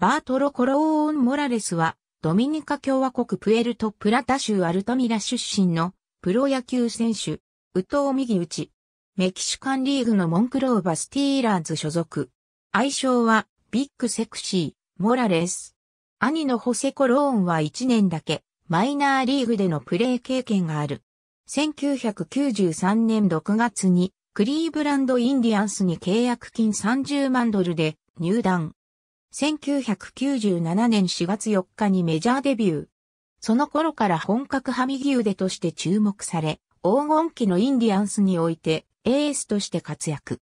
バートロ・コローン・モラレスは、ドミニカ共和国プエルト・プラタ州アルトミラ出身のプロ野球選手、ウトウ・右打ち。メキシカンリーグのモンクローバ・スティーラーズ所属。愛称は、ビッグ・セクシー、モラレス。兄のホセ・コローンは1年だけ、マイナーリーグでのプレー経験がある。1993年6月に、クリーブランド・インディアンスに契約金30万ドルで入団。1997年4月4日にメジャーデビュー。その頃から本格ハミギ腕として注目され、黄金期のインディアンスにおいてエースとして活躍。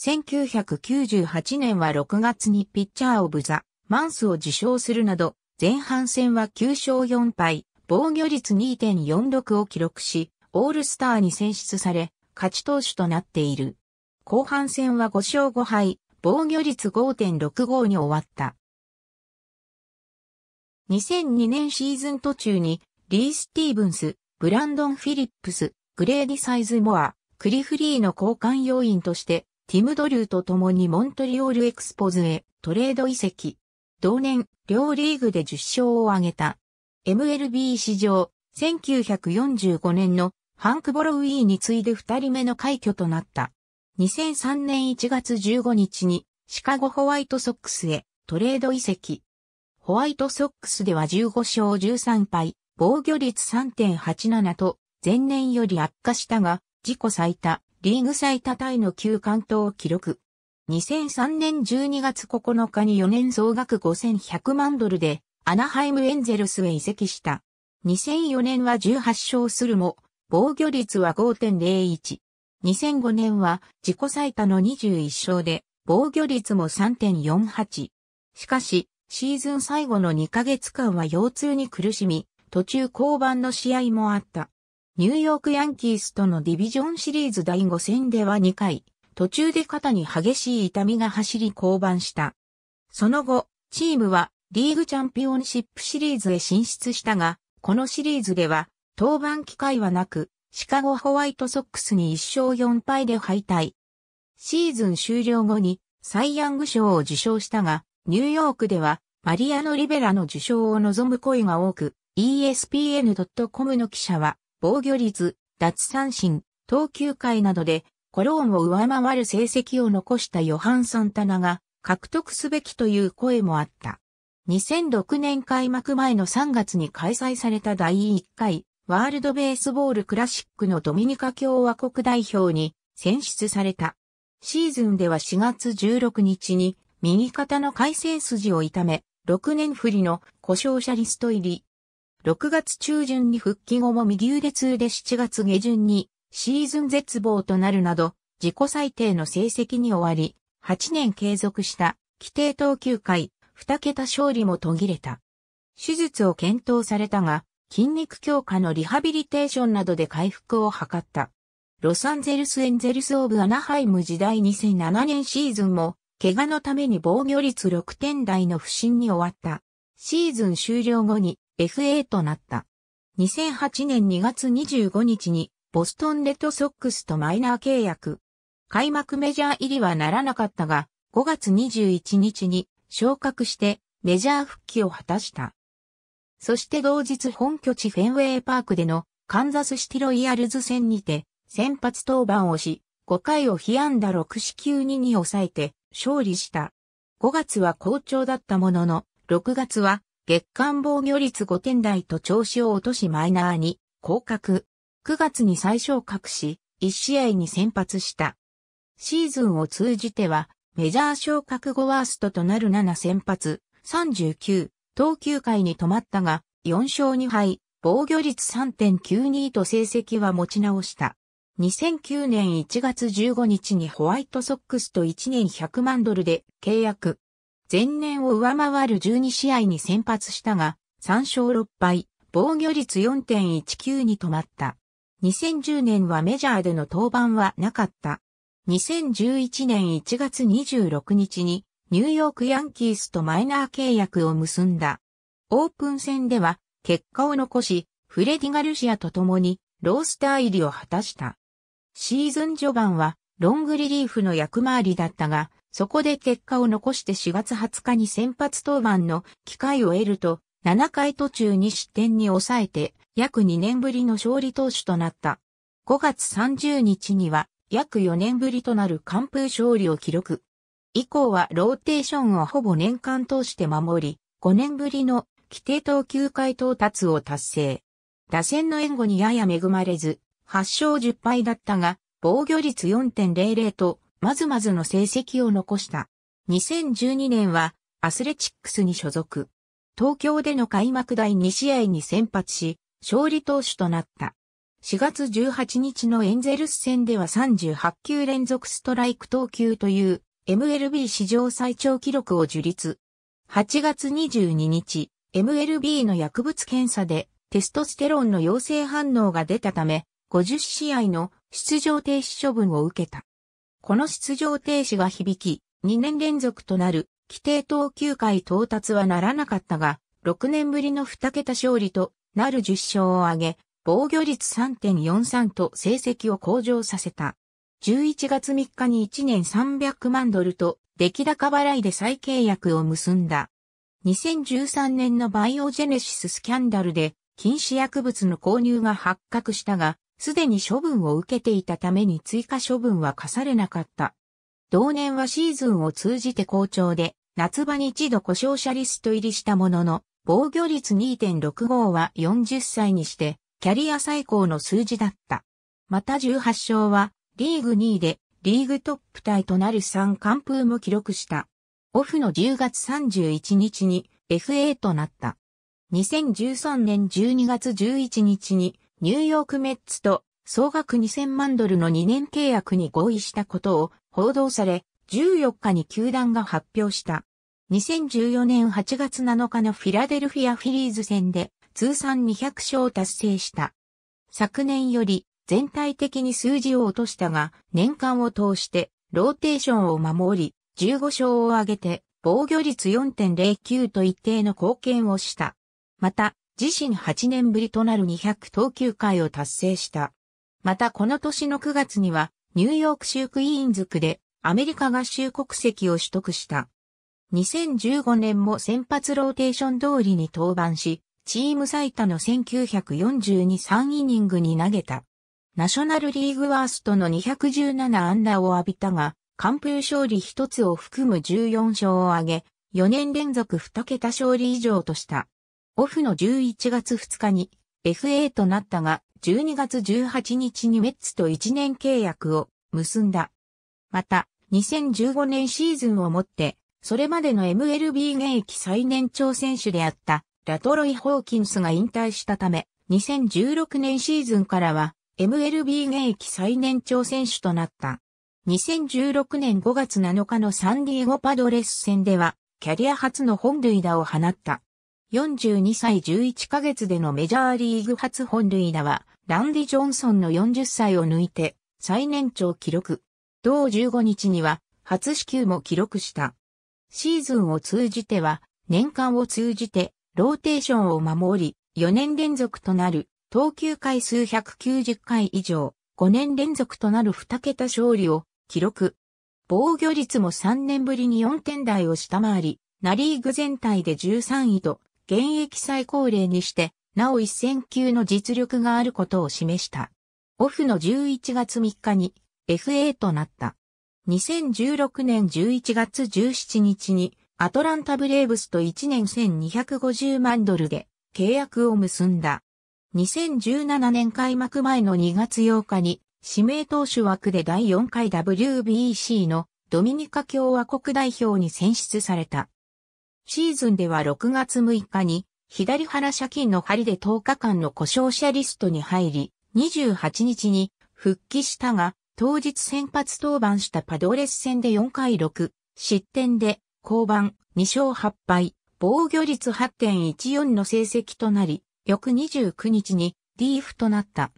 1998年は6月にピッチャーオブザ・マンスを受賞するなど、前半戦は9勝4敗、防御率2.46を記録し、オールスターに選出され、勝ち投手となっている。後半戦は5勝5敗、防御率5.65に終わった。2002年シーズン途中に、リー・スティーブンス、ブランドン・フィリップス、グレーディ・サイズ・モア、クリフリーの交換要員として、ティム・ドリューと共にモントリオール・エクスポズへトレード移籍。同年、両リーグで10勝を挙げた。MLB 史上、1945年のハンク・ボロウィーに次いで2人目の快挙となった。2003年1月15日にシカゴホワイトソックスへトレード移籍。ホワイトソックスでは15勝13敗、防御率3.87と前年より悪化したが、自己最多、リーグ最多タイの9関東を記録。2003年12月9日に4年総額5100万ドルでアナハイムエンゼルスへ移籍した。2004年は18勝するも、防御率は5.01。2005年は自己最多の21勝で、防御率も3.48。しかし、シーズン最後の2ヶ月間は腰痛に苦しみ、途中降板の試合もあった。ニューヨークヤンキースとのディビジョンシリーズ第5戦では2回、途中で肩に激しい痛みが走り降板した。その後、チームはリーグチャンピオンシップシリーズへ進出したが、このシリーズでは登板機会はなく、シカゴホワイトソックスに1勝4敗で敗退。シーズン終了後にサイ・ヤング賞を受賞したが、ニューヨークではマリアノ・リベラの受賞を望む声が多く、ESPN.com の記者は防御率、脱三振、投球回などでコローンを上回る成績を残したヨハン・サンタナが獲得すべきという声もあった。2006年開幕前の3月に開催された第1回ワールドベースボールクラシックのドミニカ共和国代表に選出された。シーズンでは4月16日に右肩の回線筋を痛め、6年振りの故障者リスト入り。6月中旬に復帰後も右腕痛で7月下旬にシーズン絶望となるなど、自己最低の成績に終わり、8年継続した規定投球回、2桁勝利も途切れた。手術を検討されたが、筋肉強化のリハビリテーションなどで回復を図った。ロサンゼルスエンゼルスオブアナハイム時代2007年シーズンも、怪我のために防御率6点台の不振に終わった。シーズン終了後に FA となった。2008年2月25日にボストンレッドソックスとマイナー契約。開幕メジャー入りはならなかったが、5月21日に昇格してメジャー復帰を果たした。そして同日本拠地フェンウェイパークでのカンザスシティロイヤルズ戦にて先発登板をし、5回を被安打6四球2に抑えて勝利した。5月は好調だったものの、6月は月間防御率5点台と調子を落としマイナーに降格。9月に最小格し、1試合に先発した。シーズンを通じては、メジャー昇格後ワーストとなる7先発、39投球回に止まったが、4勝2敗、防御率3.92と成績は持ち直した。2009年1月15日にホワイトソックスと1年100万ドルで契約。前年を上回る12試合に先発したが、3勝6敗、防御率4.19に止まった。2010年はメジャーでの登板はなかった。2011年1月26日にニューヨークヤンキースとマイナー契約を結んだ。オープン戦では結果を残し、フレディ・ガルシアと共にロースター入りを果たした。シーズン序盤はロングリリーフの役回りだったが、そこで結果を残して4月20日に先発登板の機会を得ると、7回途中に失点に抑えて、約2年ぶりの勝利投手となった。5月30日には、約4年ぶりとなる完封勝利を記録。以降はローテーションをほぼ年間通して守り、5年ぶりの規定投球回到達を達成。打線の援護にやや恵まれず、8勝10敗だったが、防御率4.00と、まずまずの成績を残した。2012年は、アスレチックスに所属。東京での開幕第2試合に先発し、勝利投手となった。4月18日のエンゼルス戦では38球連続ストライク投球という MLB 史上最長記録を樹立。8月22日、MLB の薬物検査でテストステロンの陽性反応が出たため、50試合の出場停止処分を受けた。この出場停止が響き、2年連続となる規定投球回到達はならなかったが、6年ぶりの2桁勝利となる10勝を挙げ、防御率3.43と成績を向上させた。11月3日に1年300万ドルと出来高払いで再契約を結んだ。2013年のバイオジェネシススキャンダルで禁止薬物の購入が発覚したが、すでに処分を受けていたために追加処分は課されなかった。同年はシーズンを通じて好調で、夏場に一度故障者リスト入りしたものの、防御率2.65は40歳にして、キャリア最高の数字だった。また18勝は、リーグ2位でリーグトップタイとなる3完封も記録した。オフの10月31日に FA となった。2013年12月11日にニューヨークメッツと総額2000万ドルの2年契約に合意したことを報道され、14日に球団が発表した。2014年8月7日のフィラデルフィアフィリーズ戦で通算200勝を達成した。昨年より全体的に数字を落としたが、年間を通してローテーションを守り、15勝を挙げて防御率4.09と一定の貢献をした。また、自身8年ぶりとなる200投球回を達成した。またこの年の9月には、ニューヨーク州クイーンズ区でアメリカ合衆国籍を取得した。2015年も先発ローテーション通りに登板し、チーム最多の1942 3イニングに投げた。ナショナルリーグワーストの217安打を浴びたが、完封勝利1つを含む14勝を挙げ、4年連続2桁勝利以上とした。オフの11月2日に FA となったが、12月18日にメッツと1年契約を結んだ。また、2015年シーズンをもって、それまでの MLB 現役最年長選手であったラトロイ・ホーキンスが引退したため、2016年シーズンからは MLB 現役最年長選手となった。2016年5月7日のサンディエゴパドレス戦では、キャリア初の本塁打を放った。42歳11ヶ月でのメジャーリーグ初本塁打は、ランディ・ジョンソンの40歳を抜いて、最年長記録。同15日には、初支給も記録した。シーズンを通じては、年間を通じて、ローテーションを守り、4年連続となる投球回数190回以上、5年連続となる2桁勝利を記録。防御率も3年ぶりに4点台を下回り、ナリーグ全体で13位と、現役最高齢にして、なお1000級の実力があることを示した。オフの11月3日に FA となった。2016年11月17日にアトランタブレーブスと1年1250万ドルで契約を結んだ。2017年開幕前の2月8日に、指名投手枠で第4回 WBC のドミニカ共和国代表に選出された。シーズンでは6月6日に、左腹借金の針で10日間の故障者リストに入り、28日に復帰したが、当日先発登板したパドレス戦で4回6、失点で、降板、2勝8敗、防御率8.14の成績となり、翌29日にーフとなった。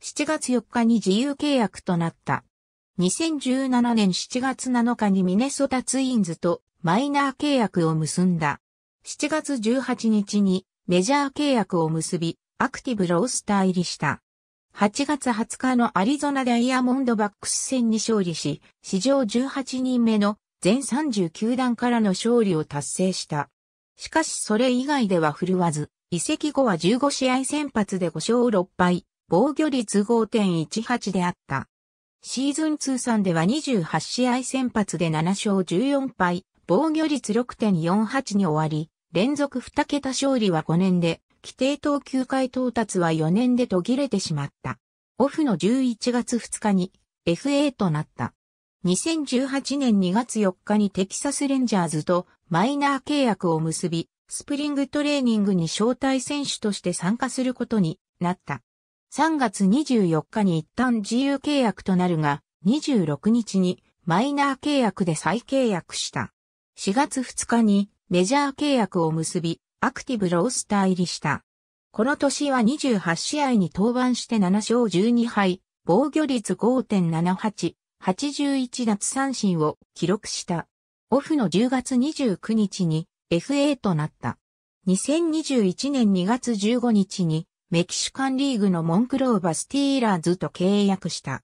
7月4日に自由契約となった。2017年7月7日にミネソタツインズとマイナー契約を結んだ。7月18日にメジャー契約を結び、アクティブロースター入りした。8月20日のアリゾナダイヤモンドバックス戦に勝利し、史上18人目の全39段からの勝利を達成した。しかしそれ以外では振るわず、移籍後は15試合先発で5勝6敗、防御率5.18であった。シーズン通算では28試合先発で7勝14敗、防御率6.48に終わり、連続2桁勝利は5年で、規定投球回到達は4年で途切れてしまった。オフの11月2日に FA となった。2018年2月4日にテキサスレンジャーズとマイナー契約を結び、スプリングトレーニングに招待選手として参加することになった。3月24日に一旦自由契約となるが、26日にマイナー契約で再契約した。4月2日にメジャー契約を結び、アクティブロースター入りした。この年は28試合に登板して7勝12敗、防御率5.78、81奪三振を記録した。オフの10月29日に FA となった。2021年2月15日にメキシカンリーグのモンクローバスティーラーズと契約した。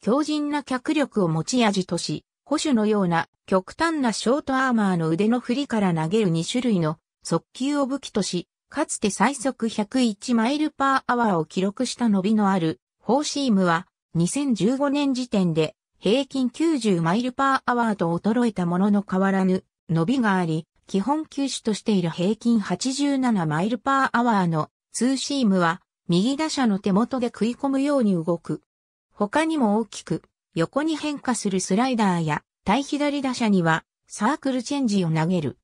強靭な脚力を持ち味とし、保守のような極端なショートアーマーの腕の振りから投げる2種類の速球を武器とし、かつて最速101マイルパーアワーを記録した伸びのあるフォーシームは2015年時点で平均90マイルパーアワーと衰えたものの変わらぬ伸びがあり、基本球種としている平均87マイルパーアワーのツーシームは右打者の手元で食い込むように動く。他にも大きく横に変化するスライダーや対左打者にはサークルチェンジを投げる。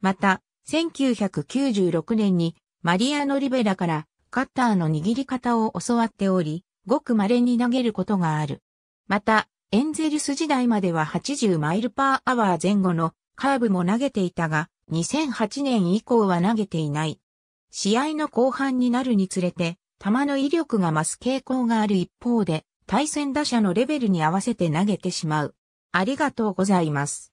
また、1996年にマリアノ・リベラからカッターの握り方を教わっており、ごく稀に投げることがある。また、エンゼルス時代までは80マイルパーアワー前後のカーブも投げていたが、2008年以降は投げていない。試合の後半になるにつれて、球の威力が増す傾向がある一方で、対戦打者のレベルに合わせて投げてしまう。ありがとうございます。